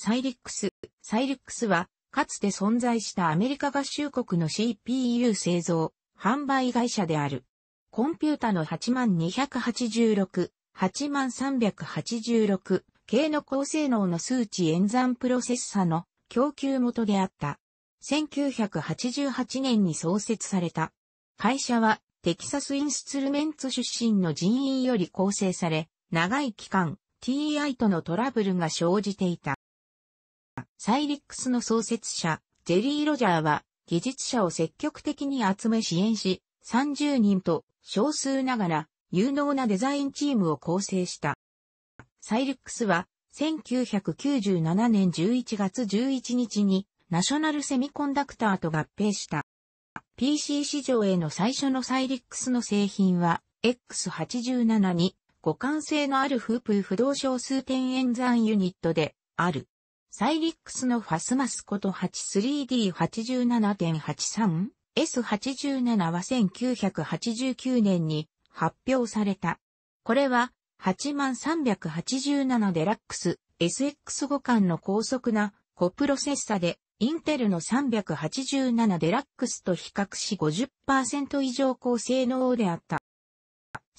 サイリックス。サイリックスは、かつて存在したアメリカ合衆国の CPU 製造、販売会社である。コンピュータの8286、8386系の高性能の数値演算プロセッサの供給元であった。1988年に創設された。会社はテキサスインストゥルメンツ出身の人員より構成され、長い期間 TI とのトラブルが生じていた。サイリックスの創設者、ジェリー・ロジャーは、技術者を積極的に集め支援し、30人と少数ながら有能なデザインチームを構成した。サイリックスは、1997年11月11日にナショナルセミコンダクターと合併した。PC 市場への最初のサイリックスの製品は X87 に互換性のあるフープ不動小数点演算ユニットである。サイリックスのファスマスこと 83D87.83S87 は1989年に発表された。これは8387デラックス SX 互換の高速なコプロセッサでインテルの387デラックスと比較し50%以上高性能であった。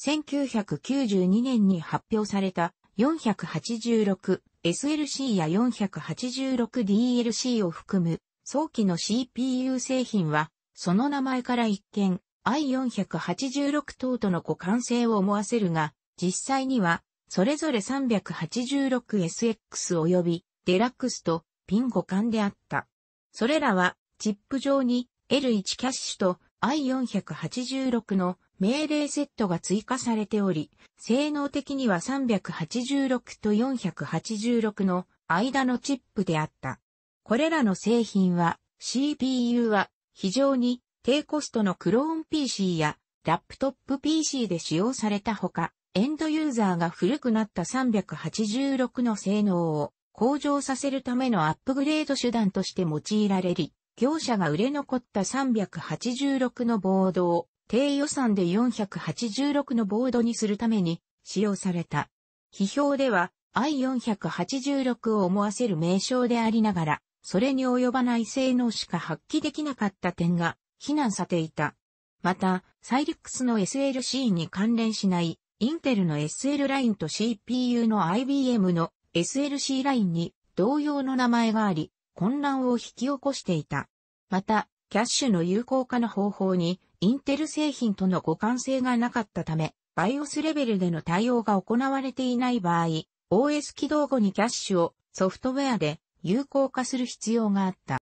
1992年に発表された486 SLC や 486DLC を含む早期の CPU 製品は、その名前から一見、i486 等との互換性を思わせるが、実際には、それぞれ 386SX 及びデラックスとピン互換であった。それらは、チップ上に L1 キャッシュと i486 の命令セットが追加されており、性能的には386と486の間のチップであった。これらの製品は CPU は非常に低コストのクローン PC やラップトップ PC で使用されたほか、エンドユーザーが古くなった386の性能を向上させるためのアップグレード手段として用いられり、業者が売れ残った386のボードを低予算で486のボードにするために使用された。批評では I486 を思わせる名称でありながら、それに及ばない性能しか発揮できなかった点が非難されていた。また、サイリックスの SLC に関連しない、インテルの SL ラインと CPU の IBM の SLC ラインに同様の名前があり、混乱を引き起こしていた。また、キャッシュの有効化の方法にインテル製品との互換性がなかったため、BIOS レベルでの対応が行われていない場合、OS 起動後にキャッシュをソフトウェアで有効化する必要があった。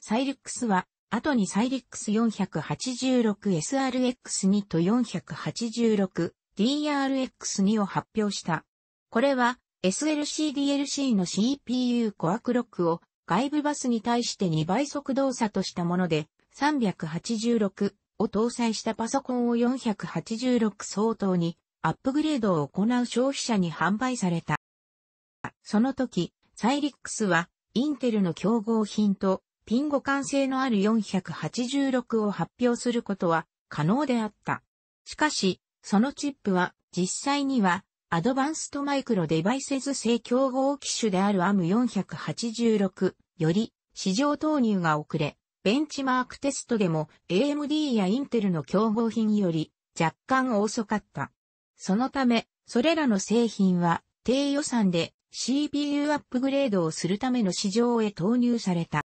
サイリックスは、後にサイリックス 486SRX2 と 486DRX2 を発表した。これは SLC-DLC の CPU コアクロックを外部バスに対して2倍速動作としたもので、386を搭載したパソコンを486相当にアップグレードを行う消費者に販売された。その時、サイリックスはインテルの競合品とピン互換性のある486を発表することは可能であった。しかし、そのチップは実際にはアドバンストマイクロデバイセズ製競合機種である ARM486 より市場投入が遅れ、ベンチマークテストでも AMD やインテルの競合品より若干遅かった。そのため、それらの製品は低予算で CPU アップグレードをするための市場へ投入された。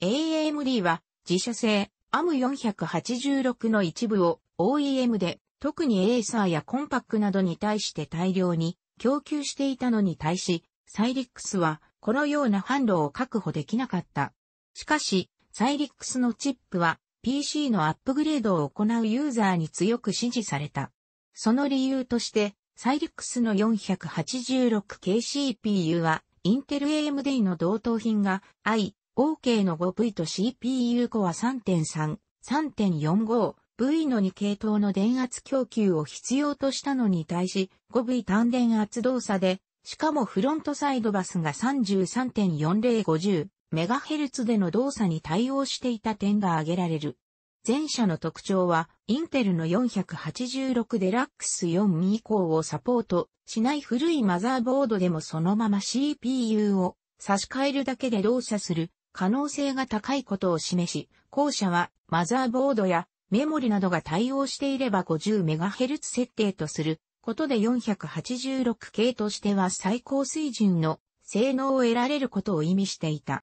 AMD は自社製 AM486 の一部を OEM で特にエーサーやコンパックなどに対して大量に供給していたのに対し、サイリックスはこのような販路を確保できなかった。しかし、サイリックスのチップは PC のアップグレードを行うユーザーに強く支持された。その理由として、サイリックスの 486KCPU は、インテル AMD の同等品が i、OK の 5V と CPU コア3.3、3.45、V の2系統の電圧供給を必要としたのに対し、5V 単電圧動作で、しかもフロントサイドバスが33.4050、メガヘルツでの動作に対応していた点が挙げられる。前者の特徴は、インテルの486デラックス4以降をサポートしない古いマザーボードでもそのまま CPU を差し替えるだけで動作する可能性が高いことを示し、後者はマザーボードやメモリなどが対応していれば 50MHz 設定とすることで4 8 6系としては最高水準の性能を得られることを意味していた。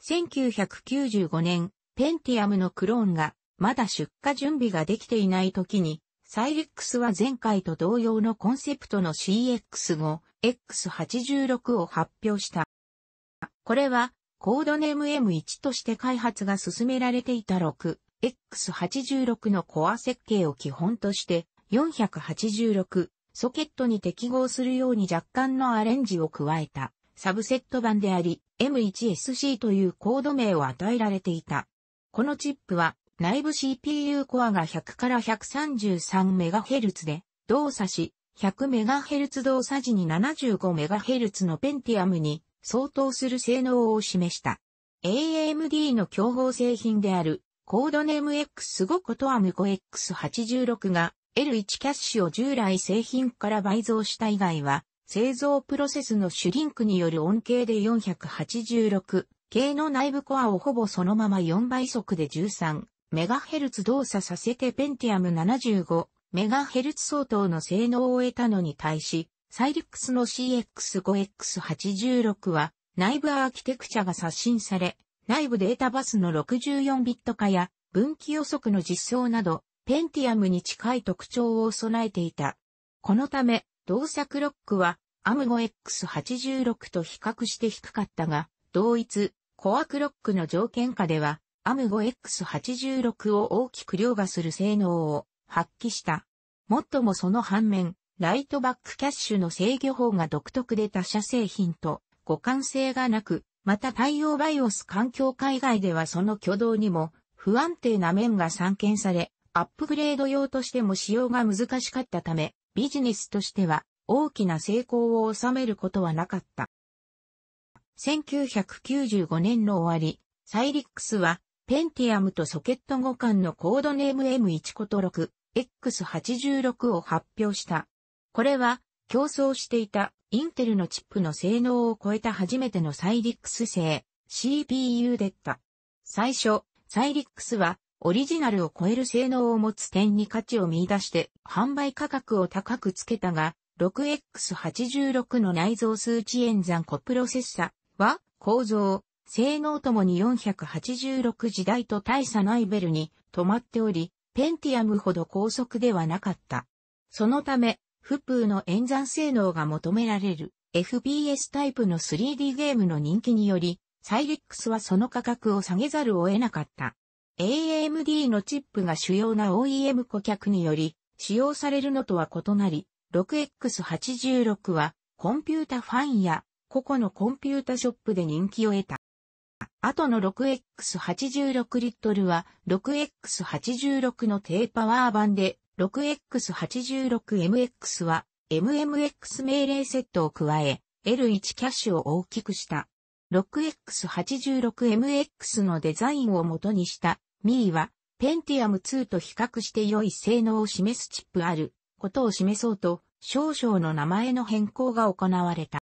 1995年、ペンティアムのクローンが、まだ出荷準備ができていない時に、サイレックスは前回と同様のコンセプトの CX5、X86 を発表した。これは、コードネーム M1 として開発が進められていた 6X86 のコア設計を基本として、486ソケットに適合するように若干のアレンジを加えた。サブセット版であり、M1SC というコード名を与えられていた。このチップは内部 CPU コアが100から 133MHz で動作し、100MHz 動作時に 75MHz のペンティアムに相当する性能を示した。AMD の競合製品であるコードネーム X5 ことアム 5X86 が L1 キャッシュを従来製品から倍増した以外は製造プロセスのシュリンクによる恩恵で486系の内部コアをほぼそのまま4倍速で13メガヘルツ動作させてペンティアム75メガヘルツ相当の性能を得たのに対し、サイリックスの CX5X86 は内部アーキテクチャが刷新され、内部データバスの64ビット化や分岐予測の実装など、ペンティアムに近い特徴を備えていた。このため、動作クロックはアムゴ X86 と比較して低かったが、同一、コアクロックの条件下では、アムゴ X86 を大きく凌駕する性能を発揮した。もっともその反面、ライトバックキャッシュの制御法が独特で他社製品と互換性がなく、また対応バイオス環境海外ではその挙動にも不安定な面が散見され、アップグレード用としても使用が難しかったため、ビジネスとしては大きな成功を収めることはなかった。1995年の終わり、サイリックスは、ペンティアムとソケット互換のコードネーム M1 こと6、X86 を発表した。これは、競争していたインテルのチップの性能を超えた初めてのサイリックス製 CPU でった。最初、サイリックスはオリジナルを超える性能を持つ点に価値を見出して販売価格を高くつけたが、6X86 の内蔵数値演算コプロセッサは構造、性能ともに486時代と大差ないベルに止まっており、ペンティアムほど高速ではなかった。そのため、フプーの演算性能が求められる FPS タイプの 3D ゲームの人気により、サイリックスはその価格を下げざるを得なかった。AMD のチップが主要な OEM 顧客により使用されるのとは異なり、6X86 はコンピュータファンや個々のコンピュータショップで人気を得た。後の 6X86 リットルは 6X86 の低パワー版で 6X86MX は MMX 命令セットを加え L1 キャッシュを大きくした。6X86MX のデザインを元にしたミーは、ペンティアム2と比較して良い性能を示すチップあることを示そうと、少々の名前の変更が行われた。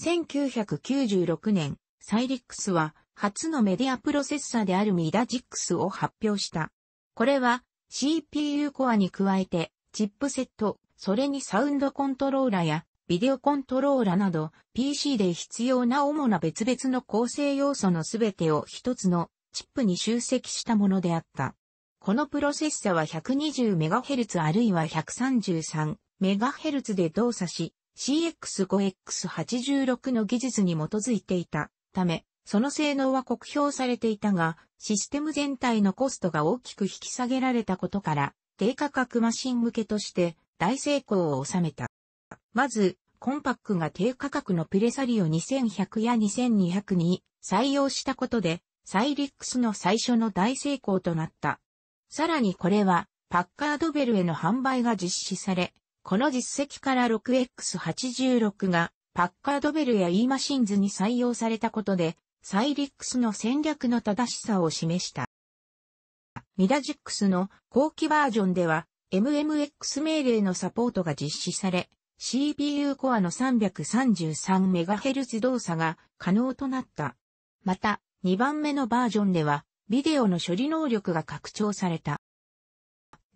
1996年、サイリックスは初のメディアプロセッサであるミダジックスを発表した。これは CPU コアに加えてチップセット、それにサウンドコントローラやビデオコントローラなど PC で必要な主な別々の構成要素のすべてを一つのチップに集積したものであった。このプロセッサは 120MHz あるいは 133MHz で動作し、CX5X86 の技術に基づいていたため、その性能は酷評されていたが、システム全体のコストが大きく引き下げられたことから、低価格マシン向けとして大成功を収めた。まず、コンパックが低価格のプレサリオ2100や2200に採用したことで、サイリックスの最初の大成功となった。さらにこれは、パッカードベルへの販売が実施され、この実績から 6X86 が、パッカードベルや E マシンズに採用されたことで、サイリックスの戦略の正しさを示した。ミダジックスの後期バージョンでは MMX 命令のサポートが実施され、CPU コアの 333MHz 動作が可能となった。また、2番目のバージョンでは、ビデオの処理能力が拡張された。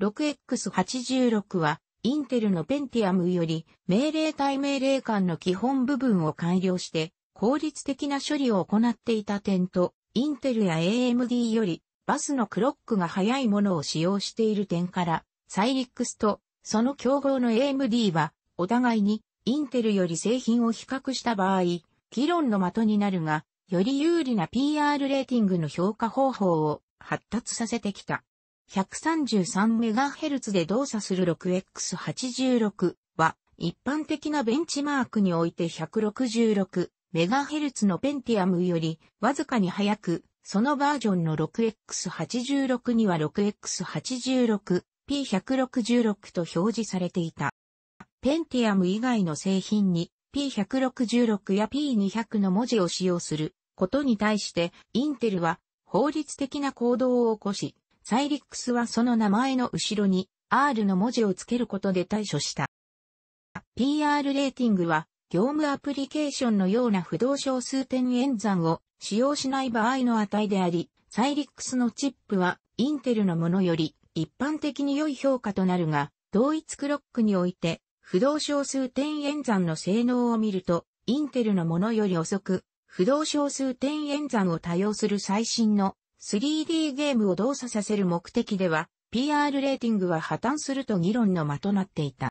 6X86 は、インテルのペンティアムより命令対命令間の基本部分を改良して効率的な処理を行っていた点と、インテルや AMD よりバスのクロックが早いものを使用している点から、サイリックスとその競合の AMD はお互いにインテルより製品を比較した場合、議論の的になるが、より有利な PR レーティングの評価方法を発達させてきた。133MHz で動作する 6X86 は一般的なベンチマークにおいて 166MHz の Pentium よりわずかに早く、そのバージョンの 6X86 には 6X86P166 と表示されていた。Pentium 以外の製品に P166 や P200 の文字を使用することに対して、インテルは法律的な行動を起こし、サイリックスはその名前の後ろに R の文字を付けることで対処した。PR レーティングは、業務アプリケーションのような不動小数点演算を使用しない場合の値であり、サイリックスのチップは、インテルのものより一般的に良い評価となるが、同一クロックにおいて、不動小数点演算の性能を見ると、インテルのものより遅く、不動小数点演算を多用する最新の 3D ゲームを動作させる目的では、PR レーティングは破綻すると議論の的となっていた。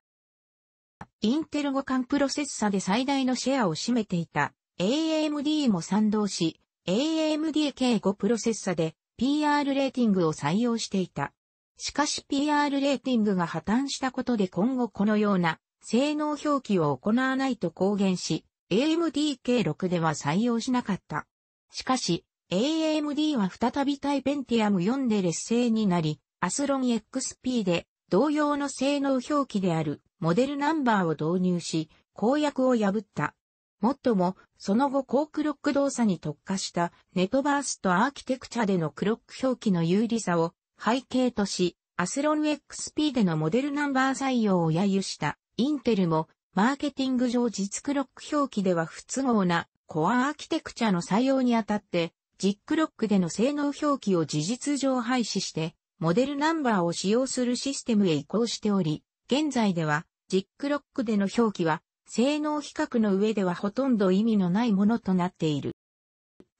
インテル互換プロセッサで最大のシェアを占めていた AMD も賛同し、AMD k 5プロセッサで PR レーティングを採用していた。しかし PR レーティングが破綻したことで今後このような性能表記を行わないと公言し、AMD-K6 では採用しなかった。しかし、AMD は再びタイペンティアム4で劣勢になり、アスロン XP で同様の性能表記であるモデルナンバーを導入し、公約を破った。もっとも、その後高クロック動作に特化したネットバーストアーキテクチャでのクロック表記の有利さを背景とし、アスロン XP でのモデルナンバー採用を揶揄したインテルもマーケティング上実クロック表記では不都合なコアアーキテクチャの採用にあたって、実クロックでの性能表記を事実上廃止して、モデルナンバーを使用するシステムへ移行しており、現在では、実クロックでの表記は、性能比較の上ではほとんど意味のないものとなっている。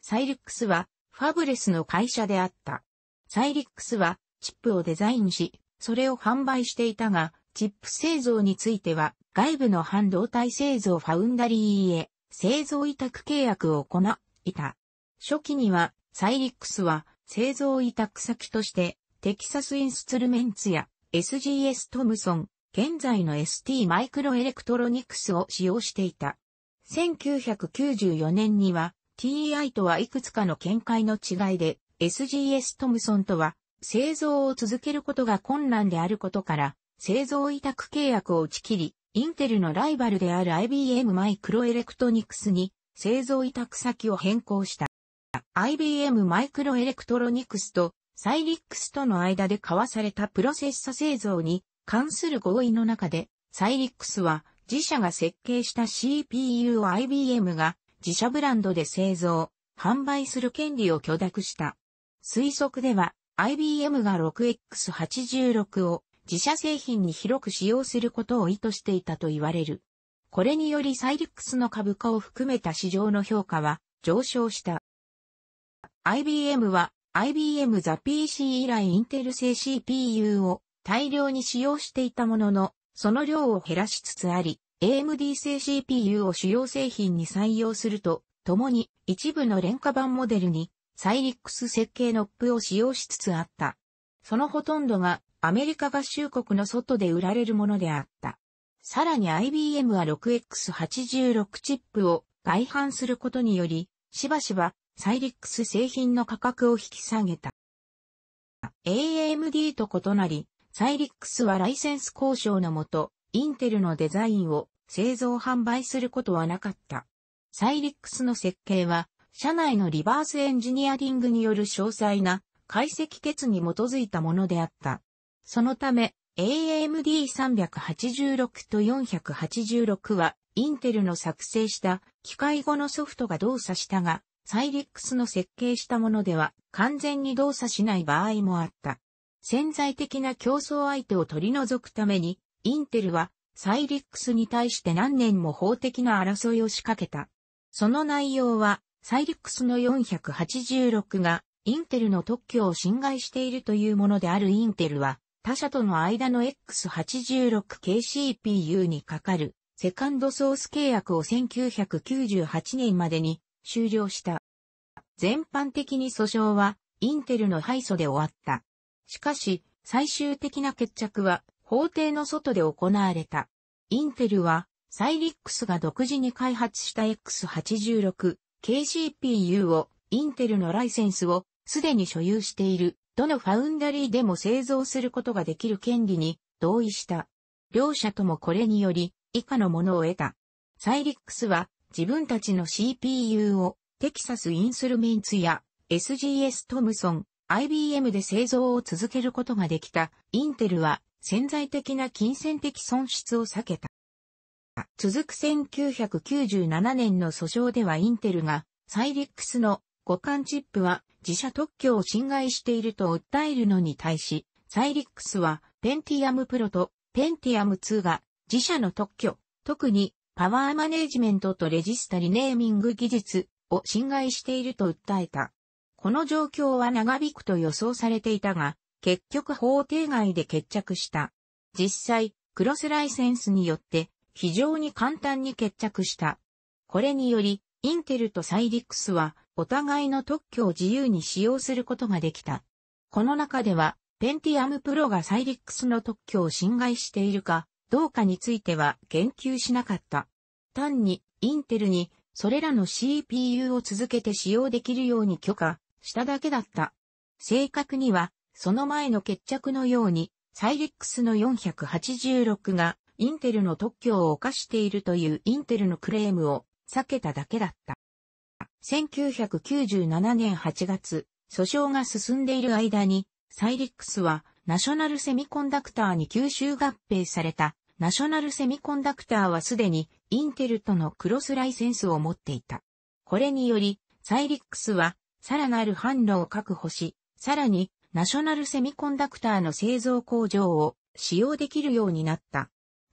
サイリックスは、ファブレスの会社であった。サイリックスは、チップをデザインし、それを販売していたが、チップ製造については、外部の半導体製造ファウンダリーへ製造委託契約を行いた。初期には、サイリックスは製造委託先として、テキサスインストゥルメンツや SGS トムソン、現在の ST マイクロエレクトロニクスを使用していた。1994年には TI とはいくつかの見解の違いで SGS トムソンとは製造を続けることが困難であることから製造委託契約を打ち切り、インテルのライバルである IBM マイクロエレクトニクスに製造委託先を変更した。IBM マイクロエレクトロニクスとサイリックスとの間で交わされたプロセッサ製造に関する合意の中で、サイリックスは自社が設計した CPU を IBM が自社ブランドで製造、販売する権利を許諾した。推測では IBM が 6X86 を自社製品に広く使用することを意図していたと言われる。これによりサイリックスの株価を含めた市場の評価は上昇した。IBM は IBM ザ PC 以来インテル製 CPU を大量に使用していたものの、その量を減らしつつあり、AMD 製 CPU を主要製品に採用すると、ともに一部の廉価版モデルにサイリックス設計のップを使用しつつあった。そのほとんどがアメリカ合衆国の外で売られるものであった。さらに IBM は 6X86 チップを外販することにより、しばしばサイリックス製品の価格を引き下げた。AMD と異なり、サイリックスはライセンス交渉のもと、インテルのデザインを製造販売することはなかった。サイリックスの設計は、社内のリバースエンジニアリングによる詳細な解析決に基づいたものであった。そのため、AMD386 と486は、インテルの作成した機械語のソフトが動作したが、サイリックスの設計したものでは完全に動作しない場合もあった。潜在的な競争相手を取り除くために、インテルはサイリックスに対して何年も法的な争いを仕掛けた。その内容は、サイリックスの486がインテルの特許を侵害しているというものであるインテルは、他社との間の X86KCPU にかかるセカンドソース契約を1998年までに終了した。全般的に訴訟はインテルの敗訴で終わった。しかし、最終的な決着は法廷の外で行われた。インテルはサイリックスが独自に開発した X86KCPU をインテルのライセンスをすでに所有している、どのファウンダリーでも製造することができる権利に同意した。両者ともこれにより、以下のものを得た。サイリックスは、自分たちの CPU を、テキサスインスルメンツや、SGS トムソン、IBM で製造を続けることができた、インテルは潜在的な金銭的損失を避けた。続く1997年の訴訟ではインテルがサイリックスの互換チップは自社特許を侵害していると訴えるのに対し、サイリックスは、ペンティアムプロとペンティアム2が自社の特許、特にパワーマネージメントとレジスタリネーミング技術を侵害していると訴えた。この状況は長引くと予想されていたが、結局法定外で決着した。実際、クロスライセンスによって非常に簡単に決着した。これにより、インテルとサイリックスはお互いの特許を自由に使用することができた。この中では、ペンティアムプロがサイリックスの特許を侵害しているか、どうかについては言及しなかった。単に、インテルに、それらの CPU を続けて使用できるように許可しただけだった。正確には、その前の決着のように、サイリックスの486が、インテルの特許を犯しているというインテルのクレームを避けただけだった。1997年8月、訴訟が進んでいる間に、サイリックスはナショナルセミコンダクターに吸収合併された。ナショナルセミコンダクターはすでにインテルとのクロスライセンスを持っていた。これにより、サイリックスはさらなる販路を確保し、さらにナショナルセミコンダクターの製造工場を使用できるようになった。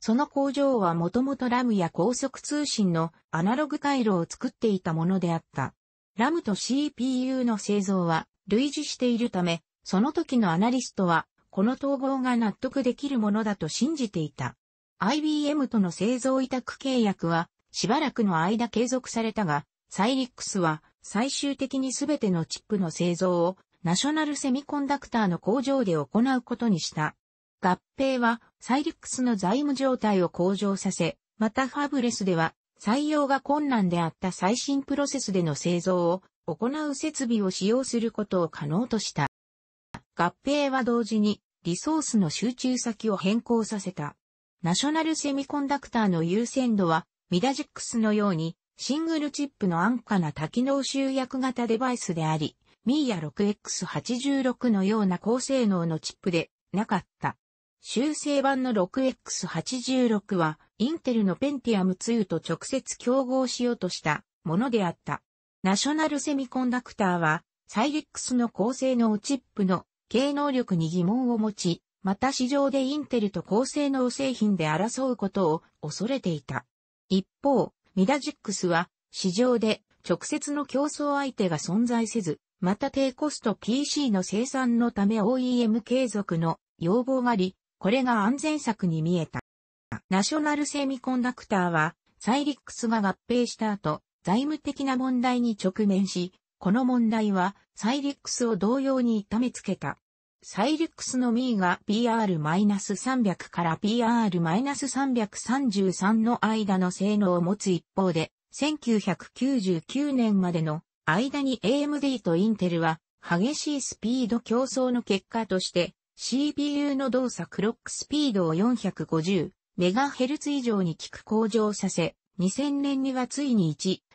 その工場はもともとラムや高速通信のアナログ回路を作っていたものであった。ラムと CPU の製造は類似しているため、その時のアナリストは、この統合が納得できるものだと信じていた。IBM との製造委託契約は、しばらくの間継続されたが、サイリックスは最終的に全てのチップの製造をナショナルセミコンダクターの工場で行うことにした。合併はサイリックスの財務状態を向上させ、またファブレスでは採用が困難であった最新プロセスでの製造を行う設備を使用することを可能とした。合併は同時にリソースの集中先を変更させた。ナショナルセミコンダクターの優先度はミダジックスのようにシングルチップの安価な多機能集約型デバイスであり、ミーヤ 6X86 のような高性能のチップでなかった。修正版の 6X86 は、インテルのペンティアム2と直接競合しようとしたものであった。ナショナルセミコンダクターは、サイレックスの高性能チップの経能力に疑問を持ち、また市場でインテルと高性能製品で争うことを恐れていた。一方、ミダジックスは、市場で直接の競争相手が存在せず、また低コスト PC の生産のため OEM 継続の要望があり、これが安全策に見えた。ナショナルセミコンダクターは、サイリックスが合併した後、財務的な問題に直面し、この問題はサイリックスを同様に痛めつけた。サイリックスのミーが PR-300 から PR-333 の間の性能を持つ一方で、1999年までの間に AMD とインテルは激しいスピード競争の結果として CPU の動作クロックスピードを 450MHz 以上に効く向上させ、2000年にはついに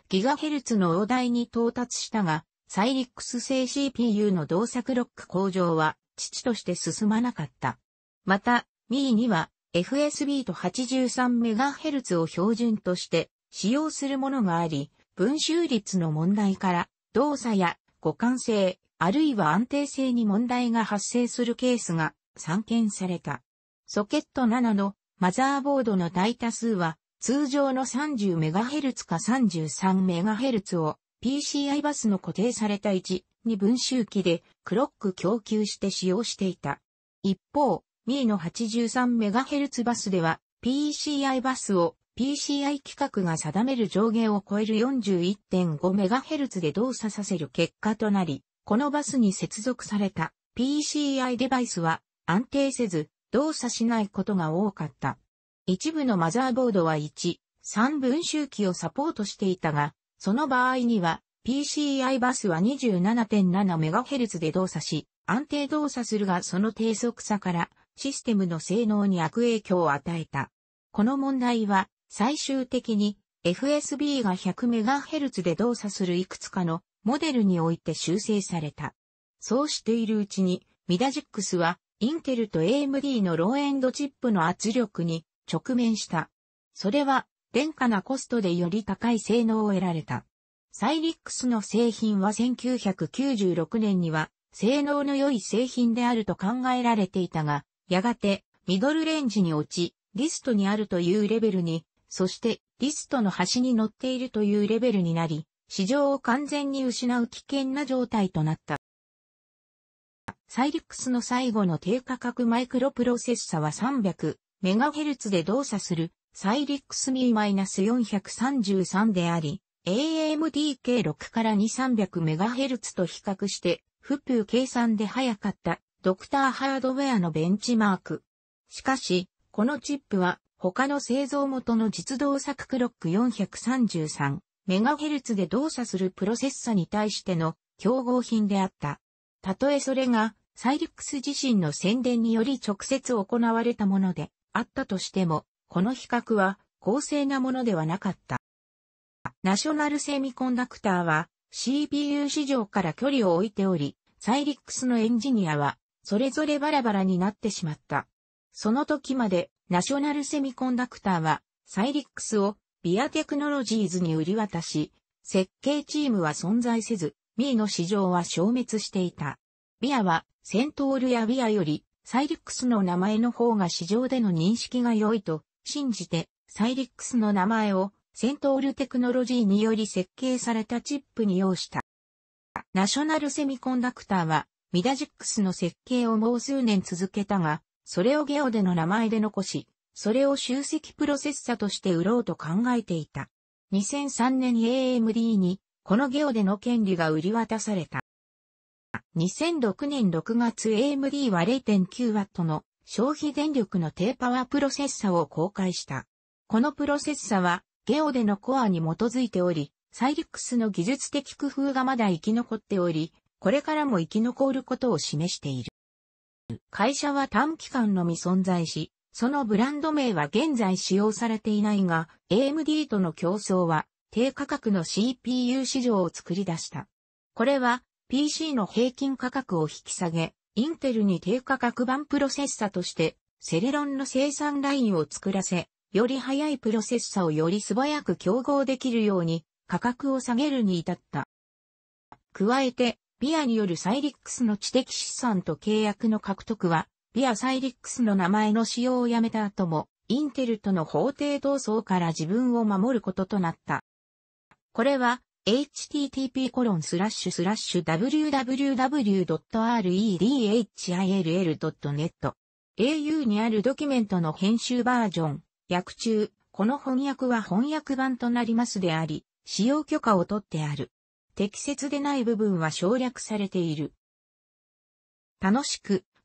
1GHz の大台に到達したが、サイリックス製 CPU の動作クロック向上は、父として進まなかった。また、ミーには FSB と 83MHz を標準として使用するものがあり、分集率の問題から動作や互換性、あるいは安定性に問題が発生するケースが散見された。ソケット7のマザーボードの大多数は通常の 30MHz か 33MHz を PCI バスの固定された1、2分周期でクロック供給して使用していた。一方、ミーの 83MHz バスでは PCI バスを PCI 規格が定める上限を超える 41.5MHz で動作させる結果となり、このバスに接続された PCI デバイスは安定せず動作しないことが多かった。一部のマザーボードは1、3分周期をサポートしていたが、その場合には PCI バスは 27.7MHz で動作し、安定動作するがその低速さからシステムの性能に悪影響を与えた。この問題は最終的に FSB が 100MHz で動作するいくつかのモデルにおいて修正された。そうしているうちに、ミダジックスは、インテルと AMD のローエンドチップの圧力に直面した。それは、廉価なコストでより高い性能を得られた。サイリックスの製品は1996年には性能の良い製品であると考えられていたが、やがてミドルレンジに落ち、リストにあるというレベルに、そしてリストの端に乗っているというレベルになり、市場を完全に失う危険な状態となった。サイリックスの最後の低価格マイクロプロセッサは 300MHz で動作するサイリックスミーマイナス4 3 3であり、AMDK6 から2 300MHz と比較して、普プー計算で速かったドクターハードウェアのベンチマーク。しかし、このチップは他の製造元の実動作クロック433、メガヘルツで動作するプロセッサに対しての競合品であった。たとえそれが、サイリックス自身の宣伝により直接行われたものであったとしても、この比較は公正なものではなかった。ナショナルセミコンダクターは CPU 市場から距離を置いており、サイリックスのエンジニアはそれぞれバラバラになってしまった。その時までナショナルセミコンダクターはサイリックスをビアテクノロジーズに売り渡し、設計チームは存在せず、ミーの市場は消滅していた。ビアは、セントールやビアより、サイリックスの名前の方が市場での認識が良いと信じて、サイリックスの名前をセントールテクノロジーにより設計されたチップに要した。ナショナルセミコンダクターはミダジックスの設計をもう数年続けたが、それをゲオでの名前で残し、それを集積プロセッサとして売ろうと考えていた。2003年 AMD に、このゲオでの権利が売り渡された。2006年6月 AMD は 0.9W の消費電力の低パワープロセッサを公開した。このプロセッサは、ゲオでのコアに基づいており、サイリックスの技術的工夫がまだ生き残っており、これからも生き残ることを示している。会社は短期間のみ存在し、そのブランド名は現在使用されていないが、AMD との競争は低価格の CPU 市場を作り出した。これは PC の平均価格を引き下げ、インテルに低価格版プロセッサとしてセレロンの生産ラインを作らせ、より速いプロセッサをより素早く競合できるように価格を下げるに至った。加えて、ビアによるサイリックスの知的資産と契約の獲得は、ビア・サイリックスの名前の使用をやめた後も、インテルとの法廷闘争から自分を守ることとなった。これは、http://www.redhill.net au にあるドキュメントの編集バージョン、訳中、この翻訳は翻訳版となりますであり、使用許可を取ってある。適切でない部分は省略されている。楽しく、